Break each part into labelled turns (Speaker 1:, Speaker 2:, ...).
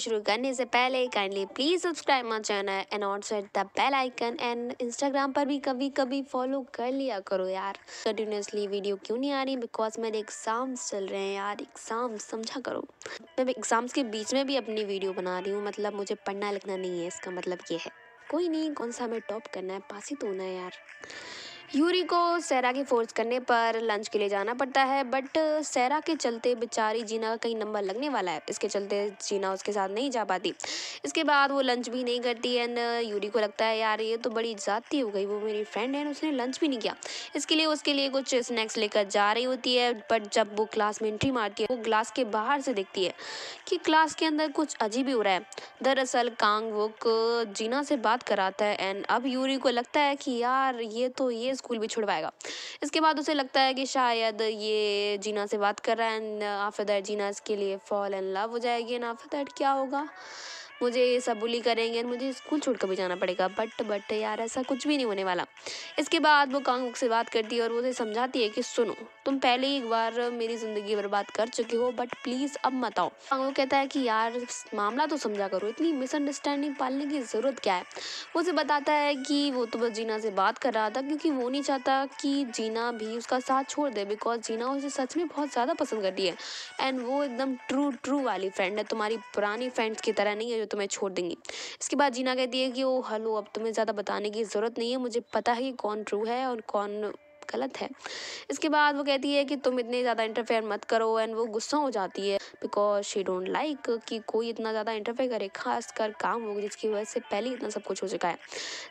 Speaker 1: शुरू करने से पहले kindly please subscribe my channel and also at the bell icon and Instagram पर भी कभी कभी फॉलो कर लिया करो यार कंटिन्यूसली वीडियो क्यों नहीं आ रही बिकॉज मेरे एग्ज़ाम्स चल रहे हैं यार एग्ज़ाम समझा करो मैं एग्ज़ाम्स के बीच में भी अपनी वीडियो बना रही हूँ मतलब मुझे पढ़ना लिखना नहीं है इसका मतलब ये है कोई नहीं कौन सा हमें टॉप करना है पास ही तो होना है यार यूरी को सैरा के फोर्स करने पर लंच के लिए जाना पड़ता है बट सैरा के चलते बेचारी जीना का कहीं नंबर लगने वाला है इसके चलते जीना उसके साथ नहीं जा पाती इसके बाद वो लंच भी नहीं करती एंड यूरी को लगता है यार ये तो बड़ी जाती हो गई वो मेरी फ्रेंड है उसने लंच भी नहीं किया इसके लिए उसके लिए कुछ स्नैक्स लेकर जा रही होती है बट जब वो क्लास में एंट्री मारती है वो क्लास के बाहर से देखती है कि क्लास के अंदर कुछ अजीब ही हो रहा है दरअसल कांग वो जीना से बात कराता है एंड अब यूरी को लगता है कि यार ये तो ये स्कूल भी छुड़वाएगा इसके बाद उसे लगता है कि शायद ये जीना से बात कर रहा है एंड आफ्टर दैट जीना इसके लिए फॉल एंड लव हो जाएगी एंड आफ्टर दैट क्या होगा मुझे ये सब बुली करेंगे एंड मुझे स्कूल छोड़ कर भी जाना पड़ेगा बट बट यार ऐसा कुछ भी नहीं होने वाला इसके बाद वो कांगुक से बात करती है और वो उसे समझाती है कि सुनो तुम पहले ही एक बार मेरी ज़िंदगी बर्बाद कर चुके हो बट प्लीज़ अब मत आओ वो कहता है कि यार मामला तो समझा करो इतनी मिसअंडरस्टैंडिंग पालने की ज़रूरत क्या है वो उसे बताता है कि वो तो बस जीना से बात कर रहा था क्योंकि वो नहीं चाहता कि जीना भी उसका साथ छोड़ दे बिकॉज जीना उसे सच में बहुत ज़्यादा पसंद करती है एंड वो एकदम ट्रू ट्रू वाली फ्रेंड है तुम्हारी पुरानी फ्रेंड्स की तरह नहीं है जो तुम्हें छोड़ देंगी इसके बाद जीना कहती है कि वो हलो अब तुम्हें ज़्यादा बताने की ज़रूरत नहीं है मुझे पता है कि कौन ट्रू है और कौन गलत है इसके बाद वो कहती है कि तुम इतने ज़्यादा इंटरफेयर मत करो एंड वो गुस्सा हो जाती है बिकॉज शी डोंट लाइक कि कोई इतना ज़्यादा इंटरफेयर करे खास कर काम हो जिसकी वजह से पहले इतना सब कुछ हो चुका है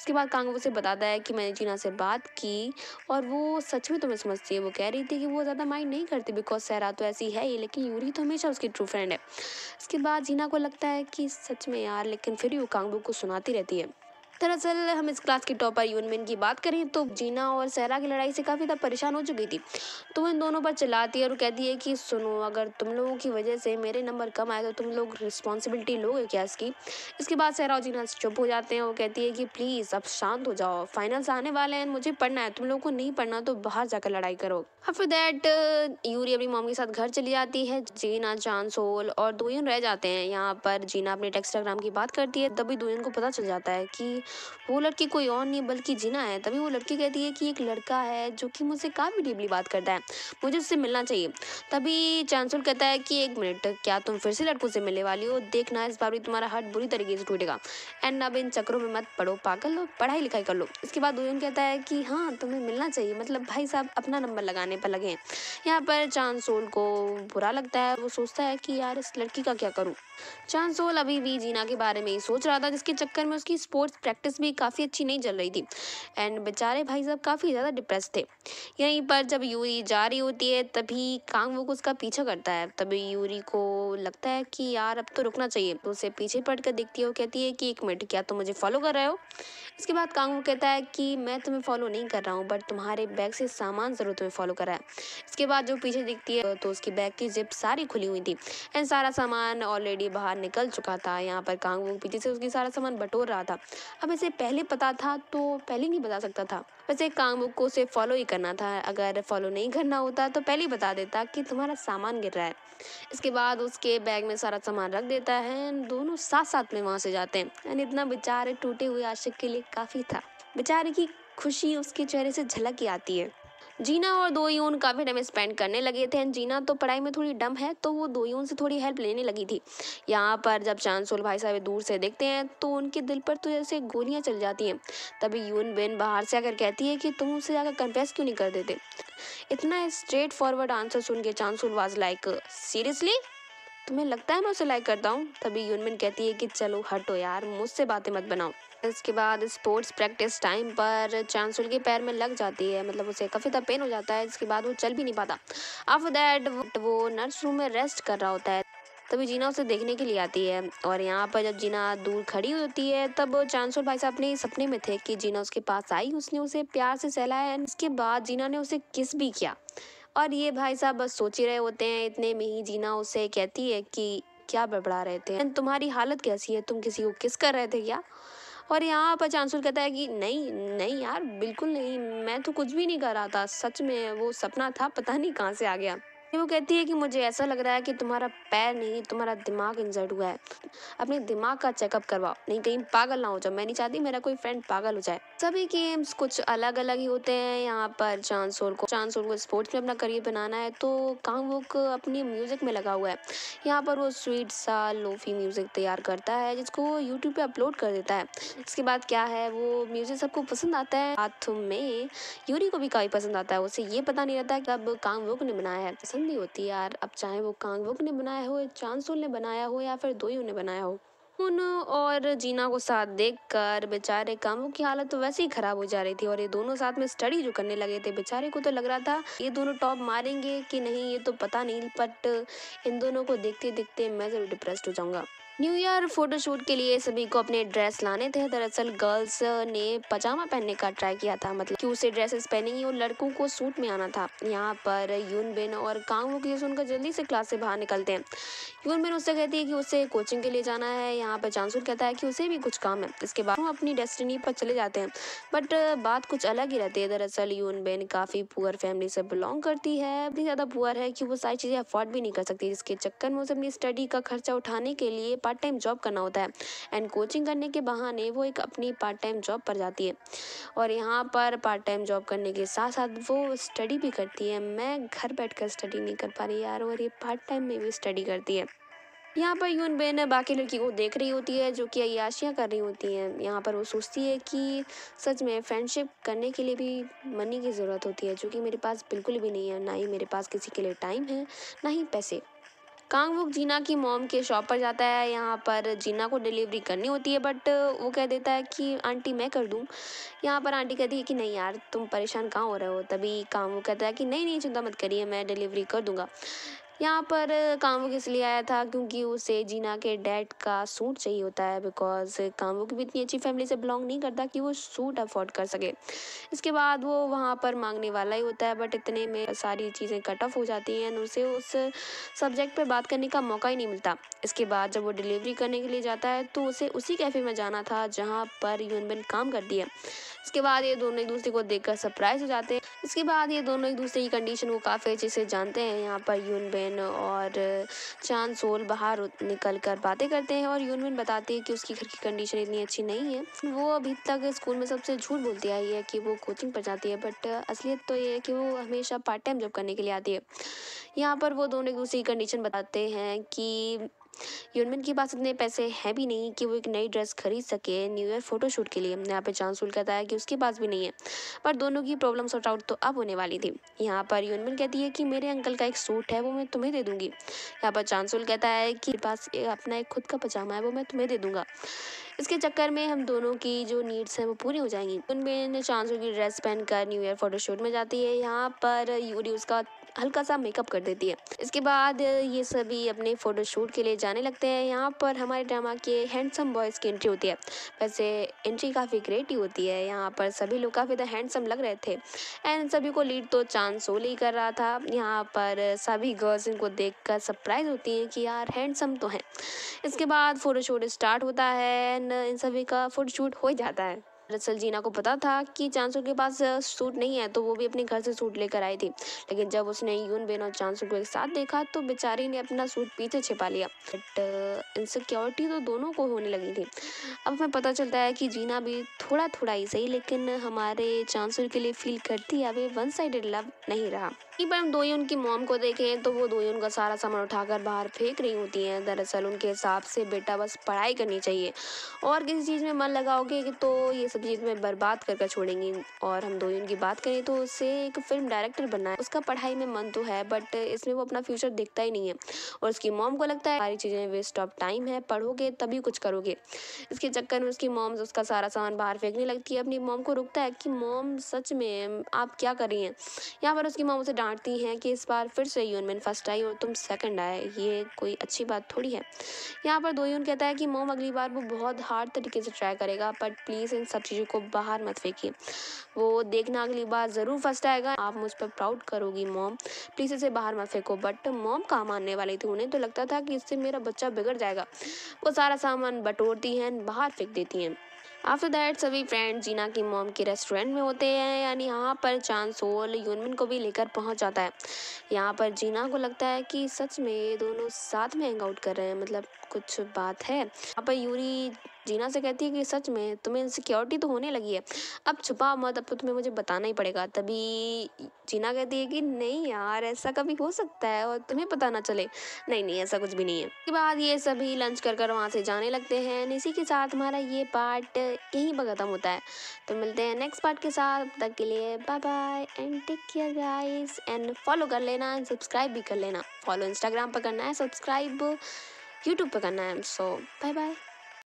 Speaker 1: इसके बाद कांग उसे बताता है कि मैंने जीना से बात की और वो सच में तुम्हें समझती है वो कह रही थी कि वो ज़्यादा माइंड नहीं करती बिकॉज सहरा तो ऐसी है ही लेकिन यूरी तो हमेशा उसकी ट्रू फ्रेंड है इसके बाद जीना को लगता है कि सच में यार लेकिन फिर वो कांगबू को सुनाती रहती है दरअसल हम इस क्लास की टॉपर यूनमिन की बात करें तो जीना और सहरा की लड़ाई से काफ़ी ज़्यादा परेशान हो चुकी थी तो इन दोनों पर चलाती है और कहती है कि सुनो अगर तुम लोगों की वजह से मेरे नंबर कम आए तो तुम लोग रिस्पॉन्सिबिलिटी लोगे क्या इसकी इसके बाद सहरा और जीना चुप हो जाते हैं वो कहती है कि प्लीज़ अब शांत हो जाओ फाइनल्स आने वाले हैं मुझे पढ़ना है तुम लोगों को नहीं पढ़ना तो बाहर जाकर लड़ाई करो आफ्टर दैट यूरी अपनी मॉम के साथ घर चली जाती है जीना चांद सोल और दोयन रह जाते हैं यहाँ पर जीना अपने टेक्स्टाग्राम की बात करती है तभी दोयन को पता चल जाता है कि वो लड़की कोई और नहीं बल्कि जिना है तभी वो लड़की कहती है कि एक लड़का है जो कि मुझसे काफ़ी डीपली बात करता है मुझे उससे मिलना चाहिए तभी चांसुल कहता है कि एक मिनट क्या तुम फिर से लड़कों से मिलने वाली हो देखना इस बार भी तुम्हारा हार्ट बुरी तरीके से टूटेगा एंड अब इन चक्करों में मत पढ़ो पागल लो पढ़ाई लिखाई कर लो इसके बाद उयन कहता है कि हाँ तुम्हें मिलना चाहिए मतलब भाई साहब अपना नंबर लगाने पर लगे हैं यहाँ पर चांसोल को बुरा लगता है वो सोचता है कि यार इस लड़की का क्या करूँ चांसोल अभी भी जीना के बारे में ही सोच रहा था जिसके चक्कर में उसकी स्पोर्ट्स प्रैक्टिस प्रैक्टिस भी काफ़ी अच्छी नहीं चल रही थी एंड बेचारे भाई साहब काफ़ी ज़्यादा डिप्रेस थे यहीं पर जब यूरी जा रही होती है तभी वो उसका पीछा करता है तभी यूरी को लगता है कि यार अब तो रुकना चाहिए तो उसे पीछे पड़ कर देखती है वो कहती है कि एक मिनट क्या तुम तो मुझे फॉलो कर रहे हो उसके बाद कांगू कहता है कि मैं तुम्हें फॉलो नहीं कर रहा हूँ बट तुम्हारे बैग से सामान ज़रूर तुम्हें फॉलो करा है इसके बाद जो पीछे दिखती है तो उसकी बैग की जिप सारी खुली हुई थी एंड सारा सामान ऑलरेडी बाहर निकल चुका था यहाँ पर कांगू पीछे से उसकी सारा सामान बटोर रहा था अब इसे पहले पता था तो पहले नहीं बता सकता था बस एक काम को उसे फॉलो ही करना था अगर फॉलो नहीं करना होता तो पहले ही बता देता कि तुम्हारा सामान गिर रहा है इसके बाद उसके बैग में सारा सामान रख देता है दोनों साथ साथ में वहाँ से जाते हैं एंड इतना बेचारे टूटे हुए आशिक के लिए काफ़ी था बेचारे की खुशी उसके चेहरे से झलक ही आती है जीना और दो यून काफ़ी टाइम स्पेंड करने लगे थे एंड जीना तो पढ़ाई में थोड़ी डम है तो वो दो यून से थोड़ी हेल्प लेने लगी थी यहाँ पर जब चांसोल भाई साहब दूर से देखते हैं तो उनके दिल पर तो जैसे गोलियाँ चल जाती हैं तभी यून बेन बाहर से आकर कहती है कि तुम उसे जाकर कन्फेस क्यों नहीं कर देते इतना स्ट्रेट फॉरवर्ड आंसर सुन के चांसोल वाज लाइक सीरियसली तुम्हें लगता है मैं उसे लाइक करता हूँ तभी यूनमिन कहती है कि चलो हटो यार मुझसे बातें मत बनाओ इसके बाद स्पोर्ट्स प्रैक्टिस टाइम पर चांसुल के पैर में लग जाती है मतलब उसे काफ़ी ज़्यादा पेन हो जाता है इसके बाद वो चल भी नहीं पाता आफ्टर दैट वो नर्स रूम में रेस्ट कर रहा होता है तभी जीना उसे देखने के लिए आती है और यहाँ पर जब जीना दूर खड़ी होती है तब चांसुल भाई साहब अपने सपने में थे कि जीना उसके पास आई उसने उसे प्यार से सहलाया एंड इसके बाद जीना ने उसे किस भी किया और ये भाई साहब बस सोच ही रहे होते हैं इतने में ही जीना उसे कहती है कि क्या बड़बड़ा रहे थे तुम्हारी हालत कैसी है तुम किसी को किस कर रहे थे क्या और यहाँ पर चांसुल कहता है कि नहीं नहीं यार बिल्कुल नहीं मैं तो कुछ भी नहीं कर रहा था सच में वो सपना था पता नहीं कहाँ से आ गया वो कहती है कि मुझे ऐसा लग रहा है कि तुम्हारा पैर नहीं तुम्हारा दिमाग इंजर्ड हुआ है अपने दिमाग का चेकअप करवाओ नहीं कहीं पागल ना हो जाओ मैं नहीं चाहती मेरा कोई फ्रेंड पागल हो जाए सभी गेम्स कुछ अलग अलग ही होते हैं यहाँ पर चांसोल को चांसोल को स्पोर्ट्स में अपना करियर बनाना है तो कांग वोक अपनी म्यूज़िक में लगा हुआ है यहाँ पर वो स्वीट सा लोफी म्यूज़िक तैयार करता है जिसको वो यूट्यूब पर अपलोड कर देता है इसके बाद क्या है वो म्यूज़िक सबको पसंद आता है हाथ में यूरी को भी काफ़ी पसंद आता है उसे ये पता नहीं रहता कि अब कांग वोक ने बनाया है पसंद ही होती यार अब चाहे वो कांगवुक ने बनाया हो चांसुल ने बनाया हो या फिर दोयू ने बनाया हो उन और जीना को साथ देखकर बेचारे कामों की हालत तो वैसे ही ख़राब हो जा रही थी और ये दोनों साथ में स्टडी जो करने लगे थे बेचारे को तो लग रहा था ये दोनों टॉप मारेंगे कि नहीं ये तो पता नहीं बट इन दोनों को देखते देखते मैं ज़रूर डिप्रेस्ड हो जाऊंगा न्यू ईयर फोटोशूट के लिए सभी को अपने ड्रेस लाने थे दरअसल गर्ल्स ने पजामा पहनने का ट्राई किया था मतलब कि उसे ड्रेसेस पहनेंगी और लड़कों को सूट में आना था यहाँ पर यून बिन और कांग वो की जल्दी से क्लास से बाहर निकलते हैं यून बिन उससे कहती है कि उसे कोचिंग के लिए जाना है यहाँ पर चांसूर कहता है कि उसे भी कुछ काम है इसके बाद वो अपनी डेस्टिनी पर चले जाते हैं बट बात कुछ अलग ही रहती है दरअसल यून बिन काफ़ी पुअर फैमिली से बिलोंग करती है इतनी ज़्यादा पुअर है कि वो सारी चीज़ें अफोर्ड भी नहीं कर सकती जिसके चक्कर में उसे अपनी स्टडी का खर्चा उठाने के लिए पार्ट टाइम जॉब करना होता है एंड कोचिंग करने के बहाने वो एक अपनी पार्ट टाइम जॉब पर जाती है और यहाँ पर पार्ट टाइम जॉब करने के साथ साथ वो स्टडी भी करती है मैं घर बैठ कर स्टडी नहीं कर पा रही यार और ये पार्ट टाइम में भी स्टडी करती है यहाँ पर यून बेन बाकी लड़की को देख रही होती है जो कि अयाशियाँ कर रही होती हैं यहाँ पर वो सोचती है कि सच में फ्रेंडशिप करने के लिए भी मनी की ज़रूरत होती है जो कि मेरे पास बिल्कुल भी नहीं है ना ही मेरे पास किसी के लिए टाइम है ना ही पैसे कांगवुक जीना की मोम के शॉप पर जाता है यहाँ पर जीना को डिलीवरी करनी होती है बट वो कह देता है कि आंटी मैं कर दूँ यहाँ पर आंटी कहती है कि नहीं यार तुम परेशान कहाँ हो रहे हो तभी कांगवुक कहता है कि नहीं नहीं चिंता मत करिए मैं डिलीवरी कर दूँगा यहाँ पर कामों किस लिए आया था क्योंकि उसे जीना के डैड का सूट चाहिए होता है बिकॉज कामों की भी इतनी अच्छी फैमिली से बिलोंग नहीं करता कि वो सूट अफोर्ड कर सके इसके बाद वो वहाँ पर मांगने वाला ही होता है बट इतने में सारी चीज़ें कट ऑफ हो जाती हैं उसे उस सब्जेक्ट पर बात करने का मौका ही नहीं मिलता इसके बाद जब वो डिलीवरी करने के लिए जाता है तो उसे उसी कैफ़े में जाना था जहाँ पर यूनबिन काम करती है इसके बाद ये दोनों एक दूसरे को देखकर सरप्राइज हो जाते हैं इसके बाद ये दोनों एक दूसरे की कंडीशन को काफ़ी अच्छे से जानते हैं यहाँ पर यून बेन और चांद सोल बाहर निकल कर बातें करते हैं और यून बेन बताती है कि उसकी घर की कंडीशन इतनी अच्छी नहीं है वो अभी तक स्कूल में सबसे झूठ बोलती आई है कि वो कोचिंग पर जाती है बट असलियत तो ये है कि वो हमेशा पार्ट टाइम जॉब करने के लिए आती है यहाँ पर वो दोनों एक दूसरे की कंडीशन बताते हैं कि यूनमिन के पास इतने पैसे हैं भी नहीं कि वो एक नई ड्रेस खरीद सके न्यू ईयर फोटोशूट के लिए यहाँ पे चांसुल कहता है कि उसके पास भी नहीं है पर दोनों की प्रॉब्लम सॉर्ट आउट तो अब होने वाली थी यहाँ पर यूनमिन कहती है कि मेरे अंकल का एक सूट है वो मैं तुम्हें दे दूंगी यहाँ पर चांसुल कहता है कि पास अपना एक खुद का पजामा है वो मैं तुम्हें दे दूंगा इसके चक्कर में हम दोनों की जो नीड्स हैं वो पूरी हो जाएंगी उनमें चांसुल की ड्रेस पहनकर न्यू ईयर फोटोशूट में जाती है यहाँ पर यूरी उसका हल्का सा मेकअप कर देती है इसके बाद ये सभी अपने फ़ोटोशूट के लिए जाने लगते हैं यहाँ पर हमारे ड्रामा के हैंडसम बॉयज़ की एंट्री होती है वैसे एंट्री काफ़ी ग्रेट ही होती है यहाँ पर सभी लोग काफ़ी ज़्यादा हैंडसम लग रहे थे एंड सभी को लीड तो चांद सोली कर रहा था यहाँ पर सभी गर्ल्स इनको देख कर सरप्राइज होती हैं कि यार हैंडसम तो हैं इसके बाद फ़ोटोशूट स्टार्ट होता है एंड इन सभी का फ़ोटोशूट हो जाता है दरअसल जीना को पता था कि चांसू के पास सूट नहीं है तो वो भी अपने घर से सूट लेकर आई थी लेकिन जब उसने यून बेन और चांसू को एक साथ देखा तो बेचारी ने अपना सूट पीछे छिपा लिया बट इनसिक्योरिटी तो दोनों को होने लगी थी अब हमें पता चलता है कि जीना भी थोड़ा थोड़ा ही सही लेकिन हमारे चांसू के लिए फील करती है अभी वन साइडेड लव नहीं रहा पर हम दो ही उनकी मॉम को देखें तो वो दो ही उनका सारा सामान उठाकर बाहर फेंक रही होती हैं दरअसल उनके हिसाब से बेटा बस पढ़ाई करनी चाहिए और किसी चीज़ में मन लगाओगे तो ये सब चीज़ में बर्बाद करके छोड़ेंगी और हम दो की बात करें तो उसे एक फिल्म डायरेक्टर बनना है उसका पढ़ाई में मन तो है बट इसमें वो अपना फ्यूचर देखता ही नहीं है और उसकी मॉम को लगता है सारी चीज़ें वेस्ट ऑफ टाइम है पढ़ोगे तभी कुछ करोगे इसके चक्कर में उसकी मॉम उसका सारा सामान बाहर फेंकने लगती है अपनी मॉम को रुकता है कि मॉम सच में आप क्या कर रही हैं यहाँ पर उसकी मॉम उसे डांटती हैं कि इस बार फिर से यून मैन फर्स्ट आई और तुम सेकंड आए ये कोई अच्छी बात थोड़ी है यहाँ पर दो यून कहता है कि मॉम अगली बार वो बहुत हार्ड तरीके से ट्राई करेगा बट प्लीज़ इन सब चीज़ों को बाहर मत फेंकिए वो देखना अगली बार ज़रूर फर्स्ट आएगा आप मुझ पर प्राउड करोगी मॉम प्लीज़ इसे बाहर मत फेंको बट मॉम काम आने वाली थी उन्हें तो लगता था कि इससे मेरा बच्चा बिगड़ जाएगा वो सारा सामान बटोरती हैं बाहर फेंक देती हैं आफ्टर दैट सभी फ्रेंड जीना की मॉम के रेस्टोरेंट में होते हैं यानी यहाँ पर चांद सोल यूनमिन को भी लेकर पहुँच जाता है यहाँ पर जीना को लगता है कि सच में ये दोनों साथ में हैंग आउट कर रहे हैं मतलब कुछ बात है यहाँ पर यूरी जीना से कहती है कि सच में तुम्हें इनसिक्योरिटी तो होने लगी है अब छुपा मत अब तो तुम्हें मुझे बताना ही पड़ेगा तभी जीना कहती है कि नहीं यार ऐसा कभी हो सकता है और तुम्हें पता ना चले नहीं नहीं ऐसा कुछ भी नहीं है उसके बाद ये सभी लंच कर कर वहाँ से जाने लगते हैं इसी के साथ हमारा ये पार्ट यहीं पर ख़त्म होता है तो मिलते हैं नेक्स्ट पार्ट के साथ अब तक के लिए bye bye and take care guys and follow कर लेना एंड सब्सक्राइब भी कर लेना फॉलो इंस्टाग्राम पर करना है सब्सक्राइब यूट्यूब पर करना है सो बाय बाय